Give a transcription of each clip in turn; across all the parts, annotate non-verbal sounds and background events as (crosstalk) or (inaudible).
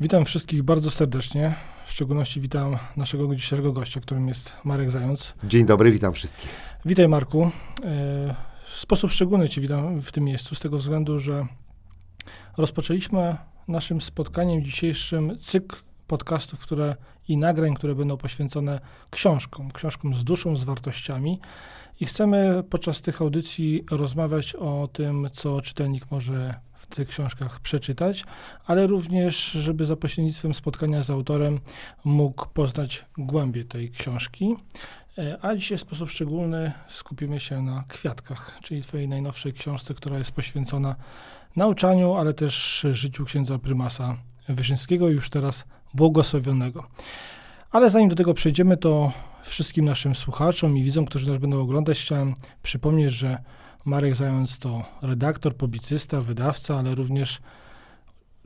Witam wszystkich bardzo serdecznie. W szczególności witam naszego dzisiejszego gościa, którym jest Marek Zając. Dzień dobry, witam wszystkich. Witaj Marku. E, w sposób szczególny Cię witam w tym miejscu, z tego względu, że rozpoczęliśmy naszym spotkaniem dzisiejszym cykl podcastów, które i nagrań, które będą poświęcone książkom, książkom z duszą, z wartościami. I chcemy podczas tych audycji rozmawiać o tym, co czytelnik może w tych książkach przeczytać, ale również, żeby za pośrednictwem spotkania z autorem mógł poznać głębie tej książki. E, a dzisiaj w sposób szczególny skupimy się na kwiatkach, czyli Twojej najnowszej książce, która jest poświęcona nauczaniu, ale też życiu księdza prymasa Wyszyńskiego, już teraz błogosławionego. Ale zanim do tego przejdziemy, to wszystkim naszym słuchaczom i widzom, którzy nas będą oglądać, chciałem przypomnieć, że Marek Zając to redaktor, publicysta, wydawca, ale również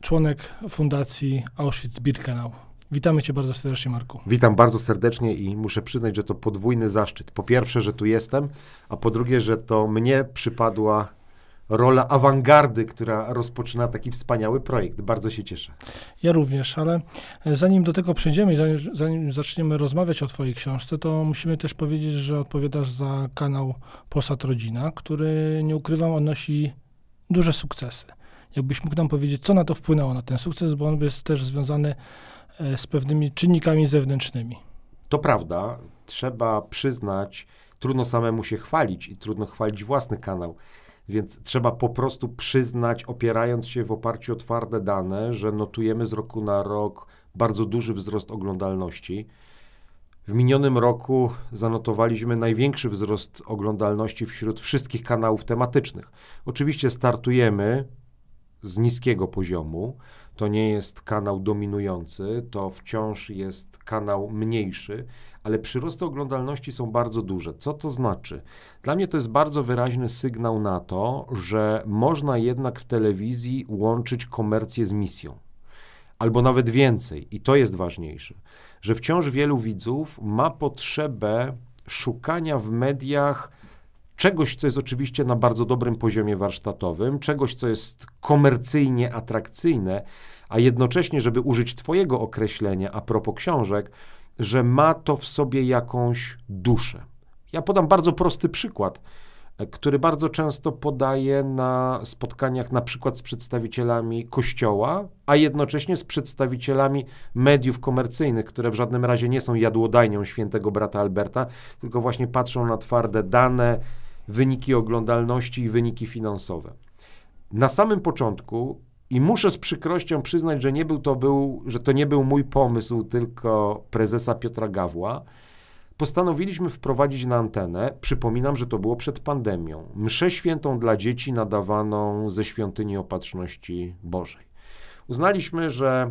członek Fundacji Auschwitz-Birkenau. Witamy Cię bardzo serdecznie, Marku. Witam bardzo serdecznie i muszę przyznać, że to podwójny zaszczyt. Po pierwsze, że tu jestem, a po drugie, że to mnie przypadła rola awangardy, która rozpoczyna taki wspaniały projekt. Bardzo się cieszę. Ja również, ale e, zanim do tego przejdziemy, zanim, zanim zaczniemy rozmawiać o Twojej książce, to musimy też powiedzieć, że odpowiadasz za kanał Posad Rodzina, który nie ukrywam, odnosi duże sukcesy. Jakbyś mógł nam powiedzieć, co na to wpłynęło, na ten sukces, bo on jest też związany e, z pewnymi czynnikami zewnętrznymi. To prawda, trzeba przyznać, trudno samemu się chwalić i trudno chwalić własny kanał. Więc trzeba po prostu przyznać, opierając się w oparciu o twarde dane, że notujemy z roku na rok bardzo duży wzrost oglądalności. W minionym roku zanotowaliśmy największy wzrost oglądalności wśród wszystkich kanałów tematycznych. Oczywiście startujemy z niskiego poziomu, to nie jest kanał dominujący, to wciąż jest kanał mniejszy, ale przyrosty oglądalności są bardzo duże. Co to znaczy? Dla mnie to jest bardzo wyraźny sygnał na to, że można jednak w telewizji łączyć komercję z misją. Albo nawet więcej, i to jest ważniejsze, że wciąż wielu widzów ma potrzebę szukania w mediach czegoś, co jest oczywiście na bardzo dobrym poziomie warsztatowym, czegoś, co jest komercyjnie atrakcyjne, a jednocześnie, żeby użyć Twojego określenia a propos książek, że ma to w sobie jakąś duszę. Ja podam bardzo prosty przykład, e, który bardzo często podaję na spotkaniach, na przykład z przedstawicielami kościoła, a jednocześnie z przedstawicielami mediów komercyjnych, które w żadnym razie nie są jadłodajnią świętego brata Alberta, tylko właśnie patrzą na twarde dane, wyniki oglądalności i wyniki finansowe. Na samym początku i muszę z przykrością przyznać, że, nie był to był, że to nie był mój pomysł, tylko prezesa Piotra Gawła. Postanowiliśmy wprowadzić na antenę, przypominam, że to było przed pandemią, mszę świętą dla dzieci nadawaną ze świątyni Opatrzności Bożej. Uznaliśmy, że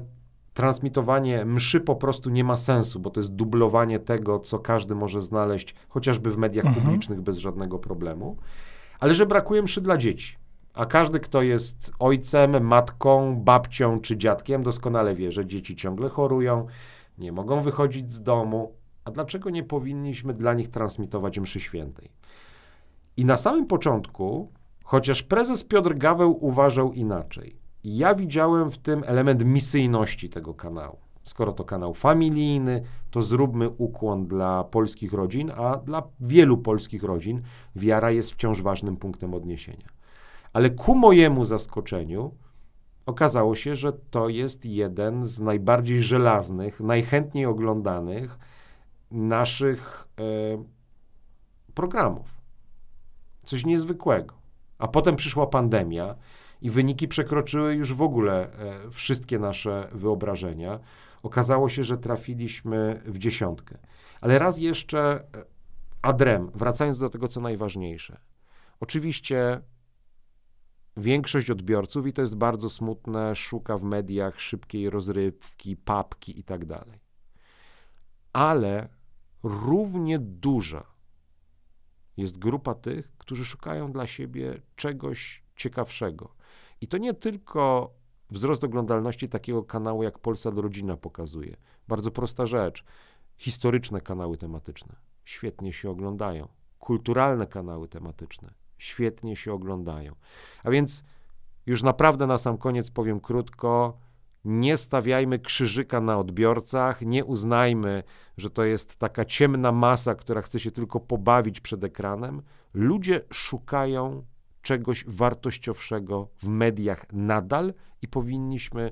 transmitowanie mszy po prostu nie ma sensu, bo to jest dublowanie tego, co każdy może znaleźć chociażby w mediach mhm. publicznych bez żadnego problemu. Ale że brakuje mszy dla dzieci. A każdy, kto jest ojcem, matką, babcią czy dziadkiem, doskonale wie, że dzieci ciągle chorują, nie mogą wychodzić z domu. A dlaczego nie powinniśmy dla nich transmitować mszy świętej? I na samym początku, chociaż prezes Piotr Gaweł uważał inaczej, ja widziałem w tym element misyjności tego kanału. Skoro to kanał familijny, to zróbmy ukłon dla polskich rodzin, a dla wielu polskich rodzin wiara jest wciąż ważnym punktem odniesienia. Ale ku mojemu zaskoczeniu okazało się, że to jest jeden z najbardziej żelaznych, najchętniej oglądanych naszych e, programów. Coś niezwykłego. A potem przyszła pandemia i wyniki przekroczyły już w ogóle e, wszystkie nasze wyobrażenia. Okazało się, że trafiliśmy w dziesiątkę. Ale raz jeszcze e, adrem, wracając do tego, co najważniejsze. Oczywiście większość odbiorców, i to jest bardzo smutne, szuka w mediach szybkiej rozrywki, papki i tak dalej. Ale równie duża jest grupa tych, którzy szukają dla siebie czegoś ciekawszego. I to nie tylko wzrost oglądalności takiego kanału jak Polsat Rodzina pokazuje. Bardzo prosta rzecz. Historyczne kanały tematyczne świetnie się oglądają. Kulturalne kanały tematyczne świetnie się oglądają. A więc już naprawdę na sam koniec powiem krótko, nie stawiajmy krzyżyka na odbiorcach, nie uznajmy, że to jest taka ciemna masa, która chce się tylko pobawić przed ekranem. Ludzie szukają czegoś wartościowszego w mediach nadal i powinniśmy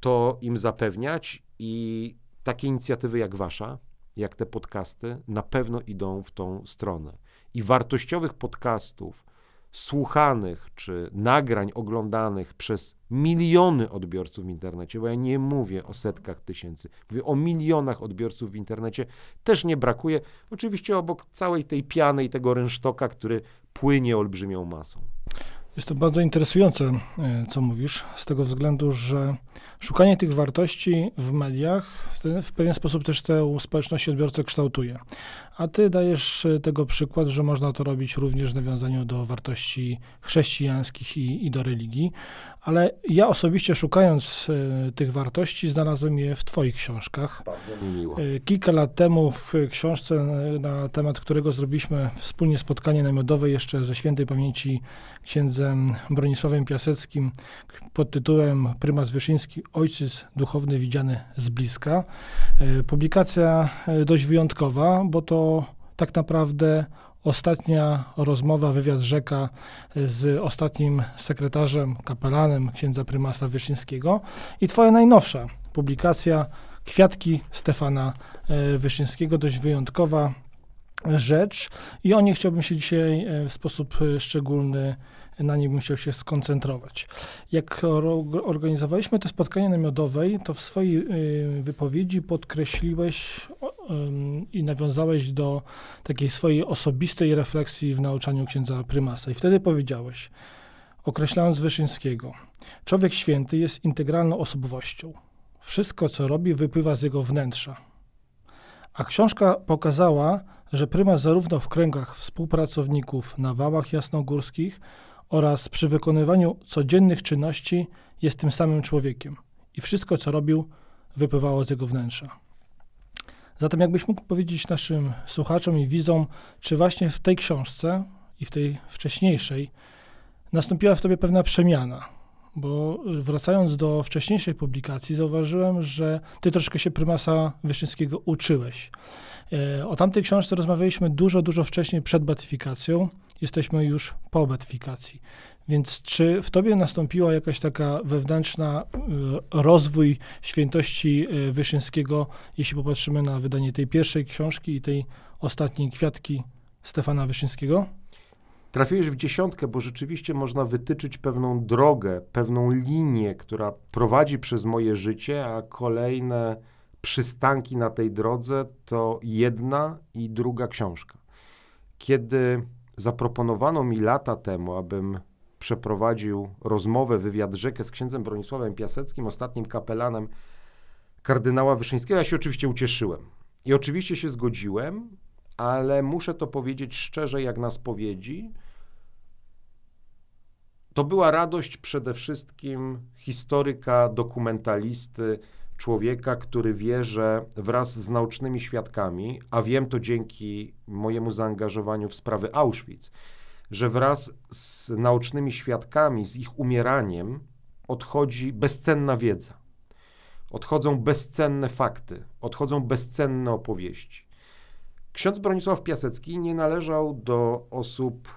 to im zapewniać i takie inicjatywy jak wasza, jak te podcasty, na pewno idą w tą stronę. I wartościowych podcastów słuchanych czy nagrań oglądanych przez miliony odbiorców w internecie, bo ja nie mówię o setkach tysięcy, mówię o milionach odbiorców w internecie, też nie brakuje. Oczywiście obok całej tej piany i tego rynsztoka, który płynie olbrzymią masą. Jest to bardzo interesujące, e, co mówisz, z tego względu, że szukanie tych wartości w mediach w, w pewien sposób też tę społeczność odbiorcę kształtuje. A ty dajesz e, tego przykład, że można to robić również w nawiązaniu do wartości chrześcijańskich i, i do religii ale ja osobiście szukając e, tych wartości znalazłem je w Twoich książkach. Bardzo mi miło. E, kilka lat temu w książce, e, na temat którego zrobiliśmy wspólnie spotkanie namiotowe jeszcze ze świętej pamięci księdzem Bronisławem Piaseckim pod tytułem Prymas Wyszyński, ojciec duchowny widziany z bliska. Publikacja dość wyjątkowa, bo to tak naprawdę Ostatnia rozmowa, wywiad rzeka y, z ostatnim sekretarzem, kapelanem księdza prymasa Wyszyńskiego i twoja najnowsza publikacja Kwiatki Stefana y, Wyszyńskiego, dość wyjątkowa rzecz i o niej chciałbym się dzisiaj y, w sposób szczególny na niej musiał się skoncentrować. Jak organizowaliśmy te na namiodowej, to w swojej y, wypowiedzi podkreśliłeś i nawiązałeś do takiej swojej osobistej refleksji w nauczaniu księdza prymasa. I wtedy powiedziałeś, określając Wyszyńskiego, człowiek święty jest integralną osobowością. Wszystko, co robi, wypływa z jego wnętrza. A książka pokazała, że prymas zarówno w kręgach współpracowników na wałach jasnogórskich, oraz przy wykonywaniu codziennych czynności jest tym samym człowiekiem i wszystko, co robił, wypływało z jego wnętrza. Zatem, jakbyś mógł powiedzieć naszym słuchaczom i widzom, czy właśnie w tej książce i w tej wcześniejszej nastąpiła w tobie pewna przemiana? Bo wracając do wcześniejszej publikacji, zauważyłem, że ty troszkę się prymasa Wyszyńskiego uczyłeś. E, o tamtej książce rozmawialiśmy dużo, dużo wcześniej przed beatyfikacją jesteśmy już po beatyfikacji. Więc czy w tobie nastąpiła jakaś taka wewnętrzna e, rozwój świętości e, Wyszyńskiego, jeśli popatrzymy na wydanie tej pierwszej książki i tej ostatniej kwiatki Stefana Wyszyńskiego? Trafiłeś w dziesiątkę, bo rzeczywiście można wytyczyć pewną drogę, pewną linię, która prowadzi przez moje życie, a kolejne przystanki na tej drodze to jedna i druga książka. Kiedy zaproponowano mi lata temu, abym przeprowadził rozmowę, wywiad rzekę z księdzem Bronisławem Piaseckim, ostatnim kapelanem kardynała Wyszyńskiego. Ja się oczywiście ucieszyłem. I oczywiście się zgodziłem, ale muszę to powiedzieć szczerze, jak na spowiedzi. To była radość przede wszystkim historyka, dokumentalisty, człowieka, który wie, że wraz z naucznymi świadkami, a wiem to dzięki mojemu zaangażowaniu w sprawy Auschwitz, że wraz z naucznymi świadkami, z ich umieraniem, odchodzi bezcenna wiedza. Odchodzą bezcenne fakty, odchodzą bezcenne opowieści. Ksiądz Bronisław Piasecki nie należał do osób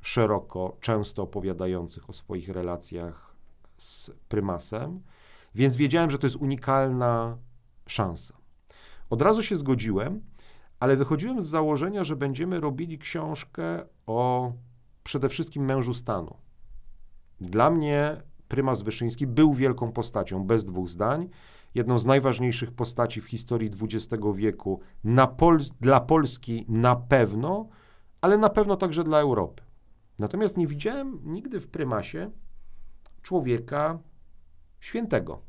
szeroko, często opowiadających o swoich relacjach z prymasem, więc wiedziałem, że to jest unikalna szansa. Od razu się zgodziłem, ale wychodziłem z założenia, że będziemy robili książkę o przede wszystkim mężu stanu. Dla mnie prymas Wyszyński był wielką postacią, bez dwóch zdań. Jedną z najważniejszych postaci w historii XX wieku Pol dla Polski na pewno, ale na pewno także dla Europy. Natomiast nie widziałem nigdy w prymasie człowieka świętego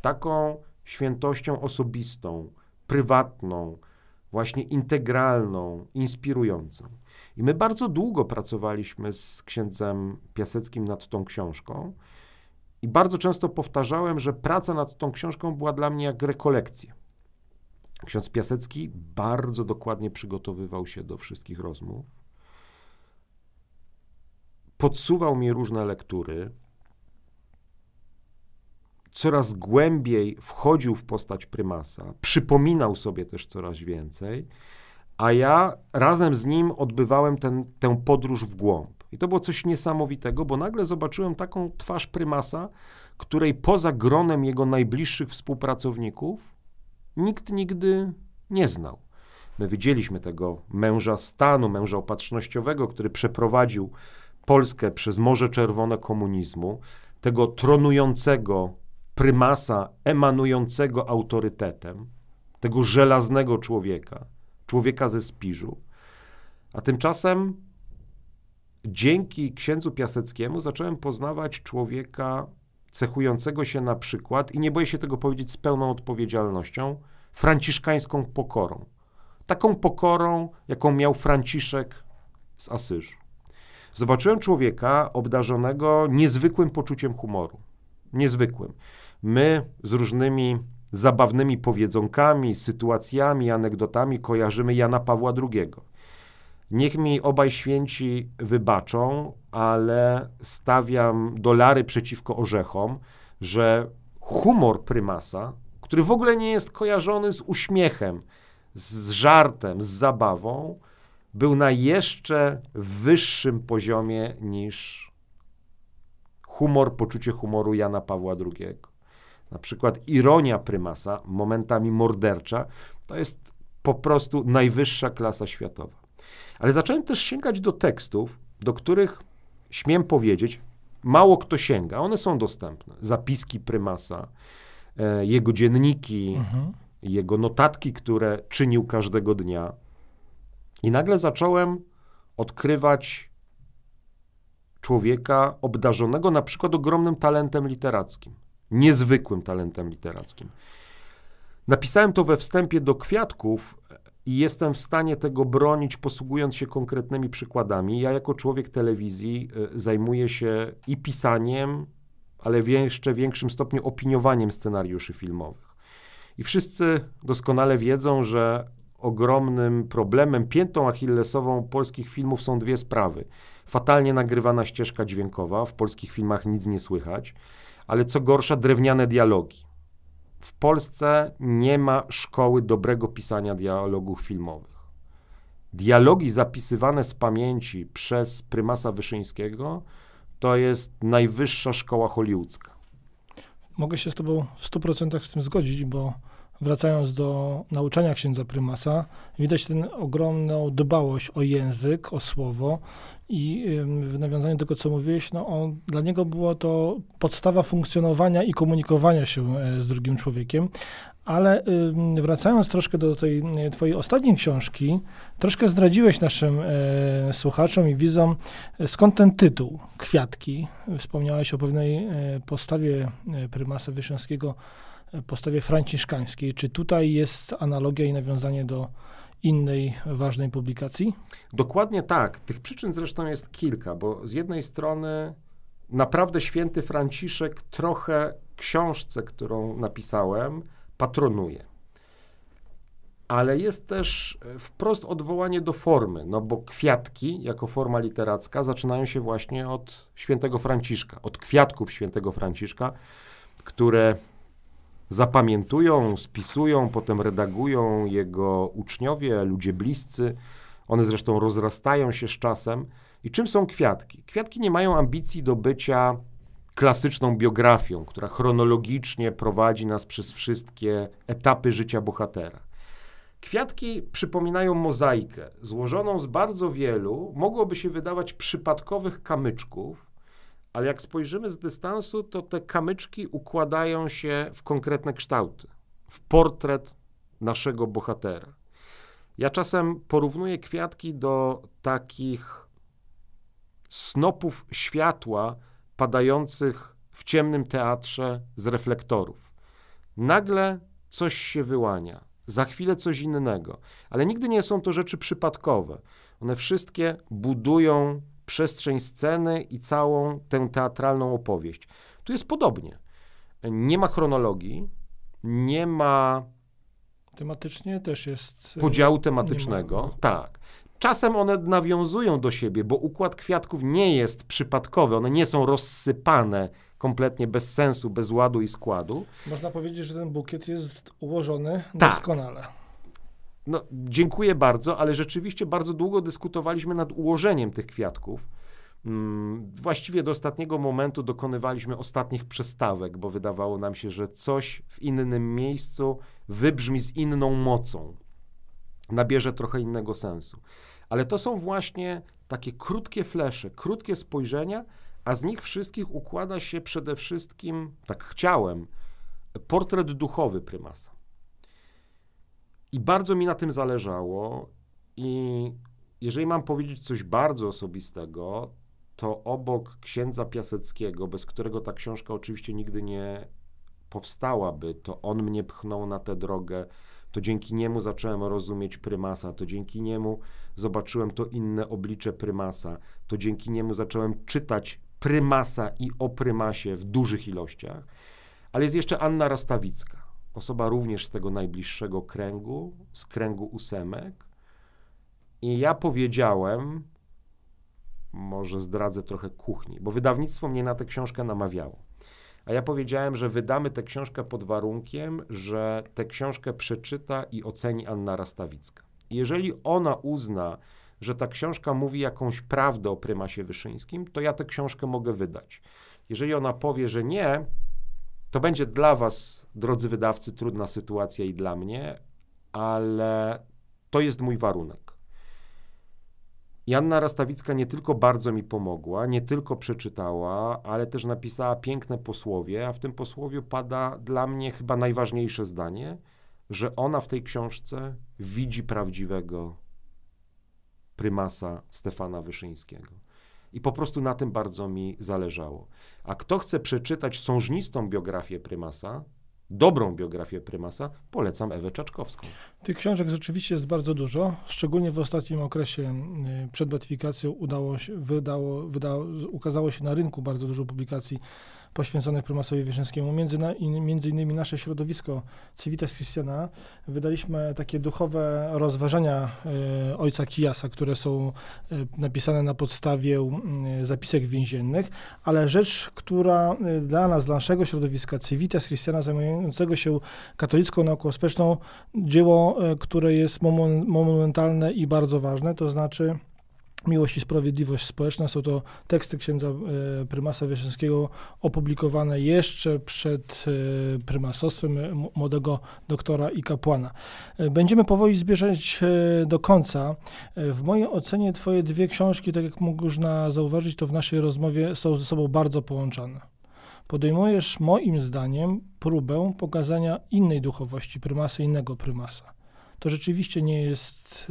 taką świętością osobistą, prywatną, właśnie integralną, inspirującą. I my bardzo długo pracowaliśmy z księdzem Piaseckim nad tą książką. I bardzo często powtarzałem, że praca nad tą książką była dla mnie jak rekolekcja. Ksiądz Piasecki bardzo dokładnie przygotowywał się do wszystkich rozmów. Podsuwał mi różne lektury, coraz głębiej wchodził w postać prymasa, przypominał sobie też coraz więcej, a ja razem z nim odbywałem ten, tę podróż w głąb. I to było coś niesamowitego, bo nagle zobaczyłem taką twarz prymasa, której poza gronem jego najbliższych współpracowników nikt nigdy nie znał. My widzieliśmy tego męża stanu, męża opatrznościowego, który przeprowadził Polskę przez Morze Czerwone komunizmu, tego tronującego prymasa emanującego autorytetem, tego żelaznego człowieka, człowieka ze spiżu. A tymczasem dzięki księdzu Piaseckiemu zacząłem poznawać człowieka cechującego się na przykład, i nie boję się tego powiedzieć z pełną odpowiedzialnością, franciszkańską pokorą. Taką pokorą, jaką miał Franciszek z Asyżu. Zobaczyłem człowieka obdarzonego niezwykłym poczuciem humoru. Niezwykłym my z różnymi zabawnymi powiedzonkami, sytuacjami, anegdotami kojarzymy Jana Pawła II. Niech mi obaj święci wybaczą, ale stawiam dolary przeciwko orzechom, że humor prymasa, który w ogóle nie jest kojarzony z uśmiechem, z żartem, z zabawą, był na jeszcze wyższym poziomie niż humor, poczucie humoru Jana Pawła II. Na przykład ironia prymasa, momentami mordercza, to jest po prostu najwyższa klasa światowa. Ale zacząłem też sięgać do tekstów, do których śmiem powiedzieć, mało kto sięga. One są dostępne. Zapiski prymasa, e, jego dzienniki, mhm. jego notatki, które czynił każdego dnia. I nagle zacząłem odkrywać człowieka obdarzonego na przykład ogromnym talentem literackim niezwykłym talentem literackim. Napisałem to we wstępie do Kwiatków i jestem w stanie tego bronić, posługując się konkretnymi przykładami. Ja, jako człowiek telewizji, e, zajmuję się i pisaniem, ale w jeszcze większym stopniu opiniowaniem scenariuszy filmowych. I wszyscy doskonale wiedzą, że ogromnym problemem, piętą achillesową polskich filmów są dwie sprawy. Fatalnie nagrywana ścieżka dźwiękowa, w polskich filmach nic nie słychać ale co gorsza, drewniane dialogi. W Polsce nie ma szkoły dobrego pisania dialogów filmowych. Dialogi zapisywane z pamięci przez prymasa Wyszyńskiego to jest najwyższa szkoła hollywoodzka. Mogę się z tobą w 100% z tym zgodzić, bo wracając do nauczania księdza prymasa, widać tę ogromną dbałość o język, o słowo i w nawiązaniu do tego, co mówiłeś, no on, dla niego było to podstawa funkcjonowania i komunikowania się e, z drugim człowiekiem. Ale wracając troszkę do tej e, twojej ostatniej książki, troszkę zdradziłeś naszym e, słuchaczom i widzom, skąd ten tytuł, Kwiatki. Wspomniałeś o pewnej postawie prymasa Wyszyńskiego, postawie franciszkańskiej. Czy tutaj jest analogia i nawiązanie do innej ważnej publikacji? Dokładnie tak. Tych przyczyn zresztą jest kilka, bo z jednej strony naprawdę święty Franciszek trochę książce, którą napisałem, patronuje. Ale jest też wprost odwołanie do formy, no bo kwiatki jako forma literacka zaczynają się właśnie od świętego Franciszka, od kwiatków świętego Franciszka, które zapamiętują, spisują, potem redagują jego uczniowie, ludzie bliscy. One zresztą rozrastają się z czasem. I czym są kwiatki? Kwiatki nie mają ambicji do bycia klasyczną biografią, która chronologicznie prowadzi nas przez wszystkie etapy życia bohatera. Kwiatki przypominają mozaikę złożoną z bardzo wielu, mogłoby się wydawać, przypadkowych kamyczków, ale jak spojrzymy z dystansu, to te kamyczki układają się w konkretne kształty, w portret naszego bohatera. Ja czasem porównuję kwiatki do takich snopów światła padających w ciemnym teatrze z reflektorów. Nagle coś się wyłania, za chwilę coś innego, ale nigdy nie są to rzeczy przypadkowe. One wszystkie budują przestrzeń sceny i całą tę teatralną opowieść. Tu jest podobnie. Nie ma chronologii, nie ma. Tematycznie też jest. E, podziału tematycznego. Tak. Czasem one nawiązują do siebie, bo układ kwiatków nie jest przypadkowy, one nie są rozsypane kompletnie bez sensu, bez ładu i składu. Można powiedzieć, że ten bukiet jest ułożony tak. doskonale no dziękuję bardzo, ale rzeczywiście bardzo długo dyskutowaliśmy nad ułożeniem tych kwiatków. Mm, właściwie do ostatniego momentu dokonywaliśmy ostatnich przestawek, bo wydawało nam się, że coś w innym miejscu wybrzmi z inną mocą, nabierze trochę innego sensu. Ale to są właśnie takie krótkie flesze, krótkie spojrzenia, a z nich wszystkich układa się przede wszystkim, tak chciałem, portret duchowy prymasa. I bardzo mi na tym zależało. I jeżeli mam powiedzieć coś bardzo osobistego, to obok księdza Piaseckiego, bez którego ta książka oczywiście nigdy nie powstałaby, to on mnie pchnął na tę drogę, to dzięki niemu zacząłem rozumieć prymasa, to dzięki niemu zobaczyłem to inne oblicze prymasa, to dzięki niemu zacząłem czytać prymasa i o prymasie w dużych ilościach. Ale jest jeszcze Anna Rastawicka osoba również z tego najbliższego kręgu, z kręgu ósemek. I ja powiedziałem, może zdradzę trochę kuchni, bo wydawnictwo mnie na tę książkę namawiało. A ja powiedziałem, że wydamy tę książkę pod warunkiem, że tę książkę przeczyta i oceni Anna Rastawicka. Jeżeli ona uzna, że ta książka mówi jakąś prawdę o prymasie Wyszyńskim, to ja tę książkę mogę wydać. Jeżeli ona powie, że nie, to będzie dla Was, drodzy wydawcy, trudna sytuacja i dla mnie, ale to jest mój warunek. Janna Rastawicka nie tylko bardzo mi pomogła, nie tylko przeczytała, ale też napisała piękne posłowie, a w tym posłowie pada dla mnie chyba najważniejsze zdanie, że ona w tej książce widzi prawdziwego prymasa Stefana Wyszyńskiego. I po prostu na tym bardzo mi zależało. A kto chce przeczytać sążnistą biografię prymasa, dobrą biografię prymasa, polecam Ewę Czaczkowską. Tych książek rzeczywiście jest bardzo dużo. Szczególnie w ostatnim okresie y, przed beatyfikacją udało się, wydało, wydało, ukazało się na rynku bardzo dużo publikacji poświęconych prymasowi Wyszyńskiemu. Między, między innymi nasze środowisko Civitas Christiana wydaliśmy takie duchowe rozważania e, ojca Kijasa, które są e, napisane na podstawie e, zapisek więziennych, ale rzecz, która dla nas, dla naszego środowiska Civitas Christiana zajmującego się katolicką nauką społeczną, dzieło, które jest momentalne monumentalne i bardzo ważne, to znaczy Miłość i Sprawiedliwość Społeczna. Są to teksty księdza e, prymasa Wieszyńskiego opublikowane jeszcze przed e, prymasostwem e, młodego doktora i kapłana. E, będziemy powoli zbliżać e, do końca. E, w mojej ocenie twoje dwie książki, tak jak można zauważyć, to w naszej rozmowie są ze sobą bardzo połączone. Podejmujesz moim zdaniem próbę pokazania innej duchowości prymasa, innego prymasa. To rzeczywiście nie jest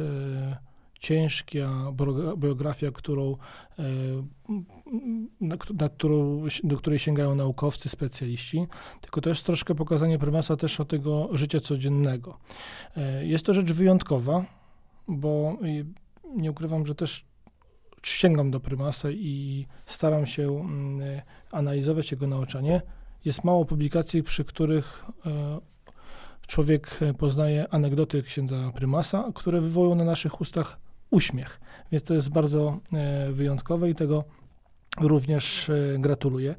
ciężka biografia, którą, e, na, na którą, do której sięgają naukowcy, specjaliści, tylko to jest troszkę pokazanie prymasa też o tego życia codziennego. E, jest to rzecz wyjątkowa, bo nie ukrywam, że też sięgam do prymasa i staram się mm, analizować jego nauczanie. Jest mało publikacji, przy których e, człowiek poznaje anegdoty księdza prymasa, które wywołują na naszych ustach uśmiech. Więc to jest bardzo e, wyjątkowe i tego również e, gratuluję.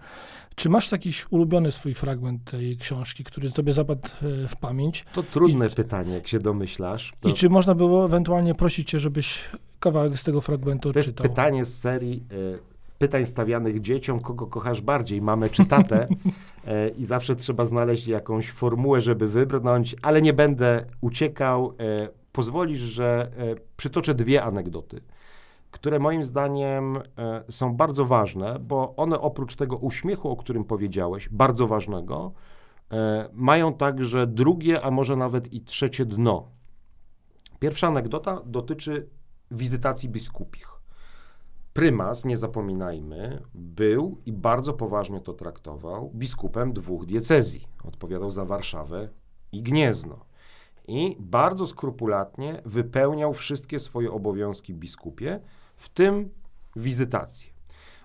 Czy masz jakiś ulubiony swój fragment tej książki, który tobie zapadł e, w pamięć? To trudne I, pytanie, jak się domyślasz. To... I czy można było ewentualnie prosić cię, żebyś kawałek z tego fragmentu to jest pytanie z serii y, pytań stawianych dzieciom, kogo kochasz bardziej, mamy czy tatę? y, (laughs) I zawsze trzeba znaleźć jakąś formułę, żeby wybrnąć, ale nie będę uciekał. Y, pozwolisz, że e, przytoczę dwie anegdoty, które moim zdaniem e, są bardzo ważne, bo one oprócz tego uśmiechu, o którym powiedziałeś, bardzo ważnego, e, mają także drugie, a może nawet i trzecie dno. Pierwsza anegdota dotyczy wizytacji biskupich. Prymas, nie zapominajmy, był i bardzo poważnie to traktował biskupem dwóch diecezji. Odpowiadał za Warszawę i Gniezno i bardzo skrupulatnie wypełniał wszystkie swoje obowiązki biskupie, w tym wizytację.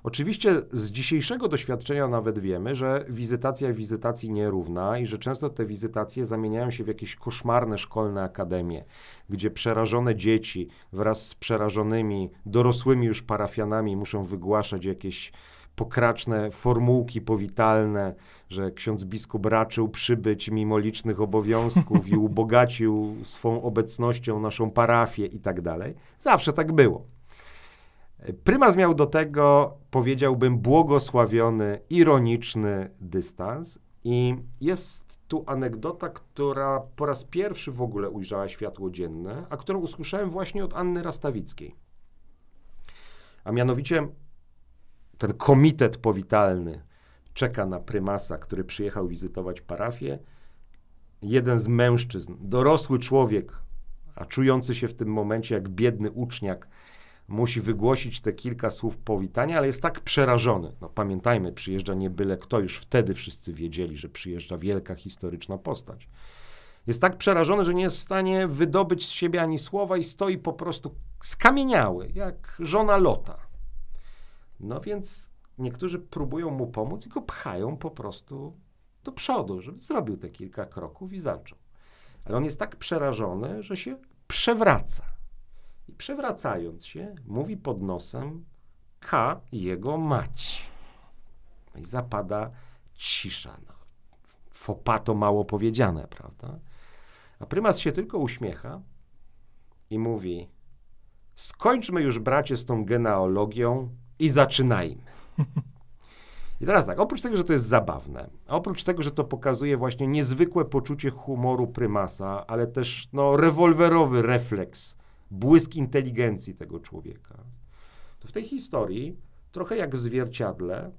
Oczywiście z dzisiejszego doświadczenia nawet wiemy, że wizytacja wizytacji nierówna i że często te wizytacje zamieniają się w jakieś koszmarne szkolne akademie, gdzie przerażone dzieci wraz z przerażonymi dorosłymi już parafianami muszą wygłaszać jakieś pokraczne formułki powitalne, że ksiądz biskup raczył przybyć mimo licznych obowiązków i (laughs) ubogacił swą obecnością naszą parafię i tak dalej. Zawsze tak było. Prymas miał do tego, powiedziałbym, błogosławiony, ironiczny dystans i jest tu anegdota, która po raz pierwszy w ogóle ujrzała światło dzienne, a którą usłyszałem właśnie od Anny Rastawickiej. A mianowicie ten komitet powitalny czeka na prymasa, który przyjechał wizytować parafię. Jeden z mężczyzn, dorosły człowiek, a czujący się w tym momencie jak biedny uczniak, musi wygłosić te kilka słów powitania, ale jest tak przerażony. No, pamiętajmy, przyjeżdża nie byle kto, już wtedy wszyscy wiedzieli, że przyjeżdża wielka historyczna postać. Jest tak przerażony, że nie jest w stanie wydobyć z siebie ani słowa i stoi po prostu skamieniały, jak żona Lota. No więc niektórzy próbują mu pomóc i go pchają po prostu do przodu, żeby zrobił te kilka kroków i zaczął. Ale on jest tak przerażony, że się przewraca. I przewracając się, mówi pod nosem K jego mać. No I zapada cisza. No, fopato mało powiedziane, prawda? A prymas się tylko uśmiecha i mówi: Skończmy już, bracie, z tą genealogią i zaczynajmy. I teraz tak, oprócz tego, że to jest zabawne, oprócz tego, że to pokazuje właśnie niezwykłe poczucie humoru prymasa, ale też no, rewolwerowy refleks, błysk inteligencji tego człowieka, to w tej historii, trochę jak w zwierciadle,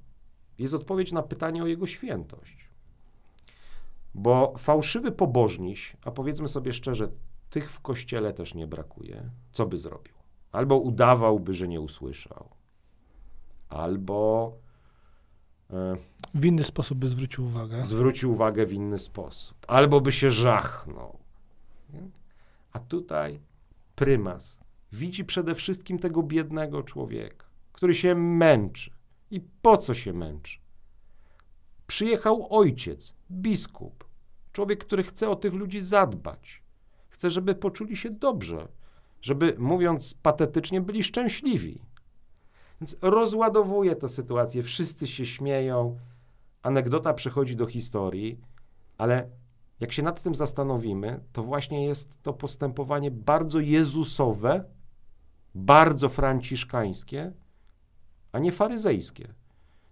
jest odpowiedź na pytanie o jego świętość. Bo fałszywy pobożniś, a powiedzmy sobie szczerze, tych w kościele też nie brakuje, co by zrobił? Albo udawałby, że nie usłyszał albo e, w inny sposób by zwrócił uwagę. Zwrócił uwagę w inny sposób. Albo by się żachnął. A tutaj prymas widzi przede wszystkim tego biednego człowieka, który się męczy. I po co się męczy? Przyjechał ojciec, biskup, człowiek, który chce o tych ludzi zadbać. Chce, żeby poczuli się dobrze, żeby, mówiąc patetycznie, byli szczęśliwi. Więc rozładowuje tę sytuację, wszyscy się śmieją, anegdota przechodzi do historii, ale jak się nad tym zastanowimy, to właśnie jest to postępowanie bardzo jezusowe, bardzo franciszkańskie, a nie faryzejskie.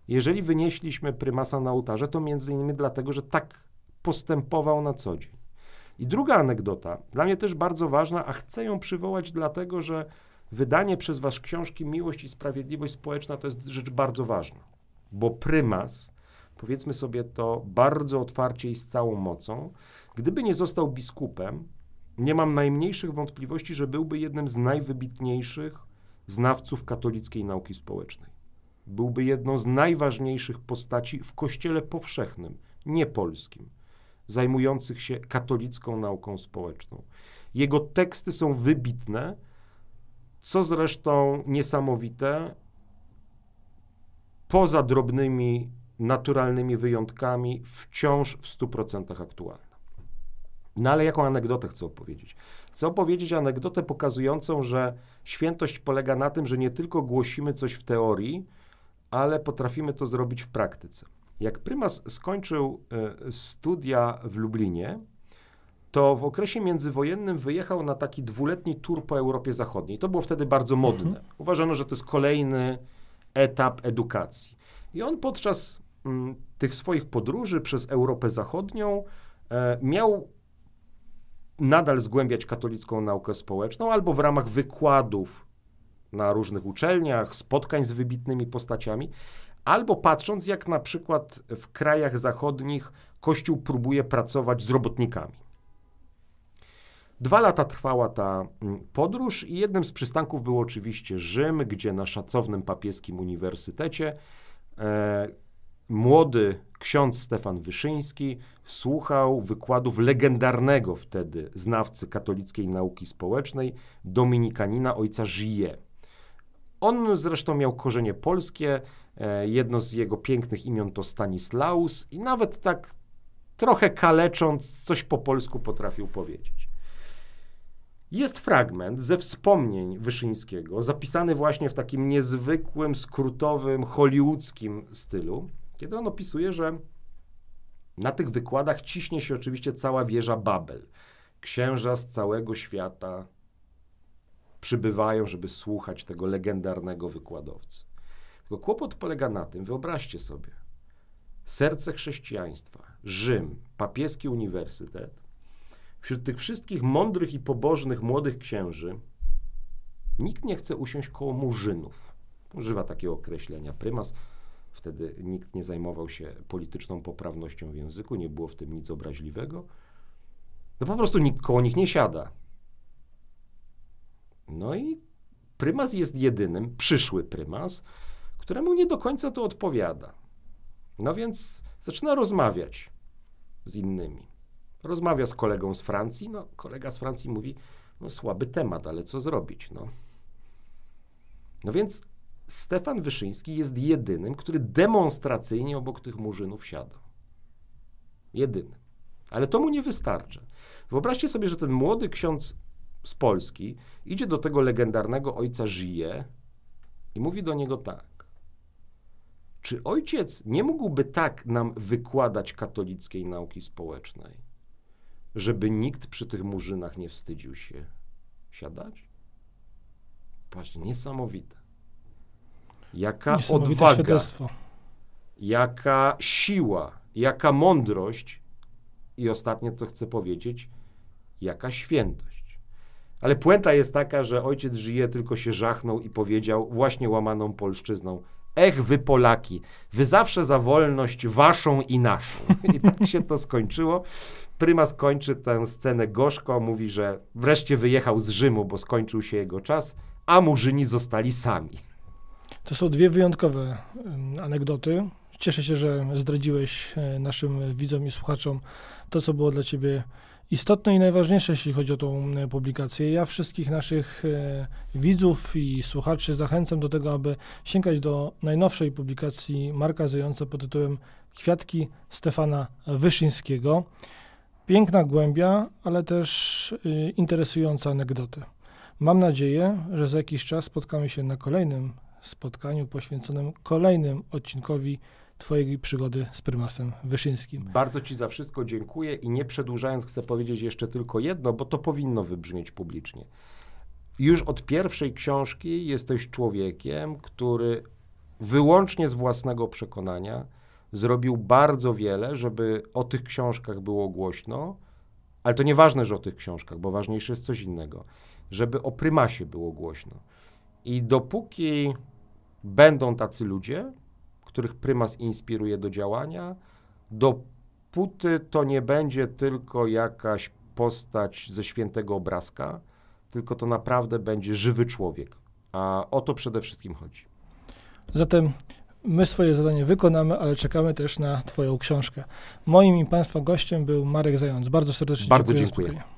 Jeżeli wynieśliśmy prymasa na ołtarze, to między innymi dlatego, że tak postępował na co dzień. I druga anegdota, dla mnie też bardzo ważna, a chcę ją przywołać dlatego, że wydanie przez was książki Miłość i Sprawiedliwość Społeczna to jest rzecz bardzo ważna, bo prymas, powiedzmy sobie to bardzo otwarcie i z całą mocą, gdyby nie został biskupem, nie mam najmniejszych wątpliwości, że byłby jednym z najwybitniejszych znawców katolickiej nauki społecznej. Byłby jedną z najważniejszych postaci w kościele powszechnym, nie polskim, zajmujących się katolicką nauką społeczną. Jego teksty są wybitne, co zresztą niesamowite, poza drobnymi naturalnymi wyjątkami, wciąż w 100% aktualne. No ale jaką anegdotę chcę opowiedzieć? Chcę opowiedzieć anegdotę pokazującą, że świętość polega na tym, że nie tylko głosimy coś w teorii, ale potrafimy to zrobić w praktyce. Jak prymas skończył e, studia w Lublinie, to w okresie międzywojennym wyjechał na taki dwuletni tour po Europie Zachodniej. To było wtedy bardzo modne. Mhm. Uważano, że to jest kolejny etap edukacji. I on podczas m, mm, tych swoich podróży przez Europę Zachodnią e, miał nadal zgłębiać katolicką naukę społeczną albo w ramach wykładów na różnych uczelniach, spotkań z wybitnymi postaciami, albo patrząc, jak na przykład w krajach zachodnich Kościół próbuje pracować z robotnikami. Dwa lata trwała ta mm, podróż i jednym z przystanków był oczywiście Rzym, gdzie na szacownym papieskim uniwersytecie e, młody ksiądz Stefan Wyszyński słuchał wykładów legendarnego wtedy znawcy katolickiej nauki społecznej, dominikanina ojca Żyje. On zresztą miał korzenie polskie, e, jedno z jego pięknych imion to Stanislaus i nawet tak trochę kalecząc coś po polsku potrafił powiedzieć. Jest fragment ze wspomnień Wyszyńskiego, zapisany właśnie w takim niezwykłym, skrótowym, hollywoodzkim stylu, kiedy on opisuje, że na tych wykładach ciśnie się oczywiście cała wieża Babel. Księża z całego świata przybywają, żeby słuchać tego legendarnego wykładowcy. Tylko kłopot polega na tym, wyobraźcie sobie, serce chrześcijaństwa, Rzym, papieski uniwersytet, Wśród tych wszystkich mądrych i pobożnych młodych księży nikt nie chce usiąść koło murzynów. Używa takiego określenia prymas. Wtedy nikt nie zajmował się polityczną poprawnością w języku, nie było w tym nic obraźliwego. No po prostu nikt koło nich nie siada. No i prymas jest jedynym, przyszły prymas, któremu nie do końca to odpowiada. No więc zaczyna rozmawiać z innymi. Rozmawia z kolegą z Francji, no kolega z Francji mówi, no słaby temat, ale co zrobić, no. No więc Stefan Wyszyński jest jedynym, który demonstracyjnie obok tych murzynów siada. Jedyny. Ale to mu nie wystarczy. Wyobraźcie sobie, że ten młody ksiądz z Polski idzie do tego legendarnego ojca Żyje i mówi do niego tak. Czy ojciec nie mógłby tak nam wykładać katolickiej nauki społecznej? żeby nikt przy tych murzynach nie wstydził się siadać? Patrzcie, niesamowite. Jaka niesamowite odwaga, świadectwo. jaka siła, jaka mądrość i ostatnie, co chcę powiedzieć, jaka świętość. Ale puenta jest taka, że ojciec żyje, tylko się żachnął i powiedział właśnie łamaną polszczyzną – Ech, wy Polaki, wy zawsze za wolność waszą i naszą. (laughs) I tak się to skończyło. Prymas kończy tę scenę gorzko, mówi, że wreszcie wyjechał z Rzymu, bo skończył się jego czas, a murzyni zostali sami. To są dwie wyjątkowe anegdoty. Cieszę się, że zdradziłeś e, naszym widzom i słuchaczom to, co było dla ciebie istotne i najważniejsze, jeśli chodzi o tą e, publikację. Ja wszystkich naszych e, widzów i słuchaczy zachęcam do tego, aby sięgać do najnowszej publikacji Marka zająca pod tytułem Kwiatki Stefana Wyszyńskiego. Piękna głębia, ale też e, interesujące anegdoty. Mam nadzieję, że za jakiś czas spotkamy się na kolejnym spotkaniu poświęconym kolejnym odcinkowi Twojej przygody z prymasem Wyszyńskim. Bardzo Ci za wszystko dziękuję i nie przedłużając, chcę powiedzieć jeszcze tylko jedno, bo to powinno wybrzmieć publicznie. Już od pierwszej książki jesteś człowiekiem, który wyłącznie z własnego przekonania zrobił bardzo wiele, żeby o tych książkach było głośno, ale to nieważne, że o tych książkach, bo ważniejsze jest coś innego, żeby o prymasie było głośno. I dopóki będą tacy ludzie, których prymas inspiruje do działania, dopóty to nie będzie tylko jakaś postać ze świętego obrazka, tylko to naprawdę będzie żywy człowiek. A o to przede wszystkim chodzi. Zatem my swoje zadanie wykonamy, ale czekamy też na Twoją książkę. Moim i Państwa gościem był Marek Zając. Bardzo serdecznie bardzo dziękuję. dziękuję.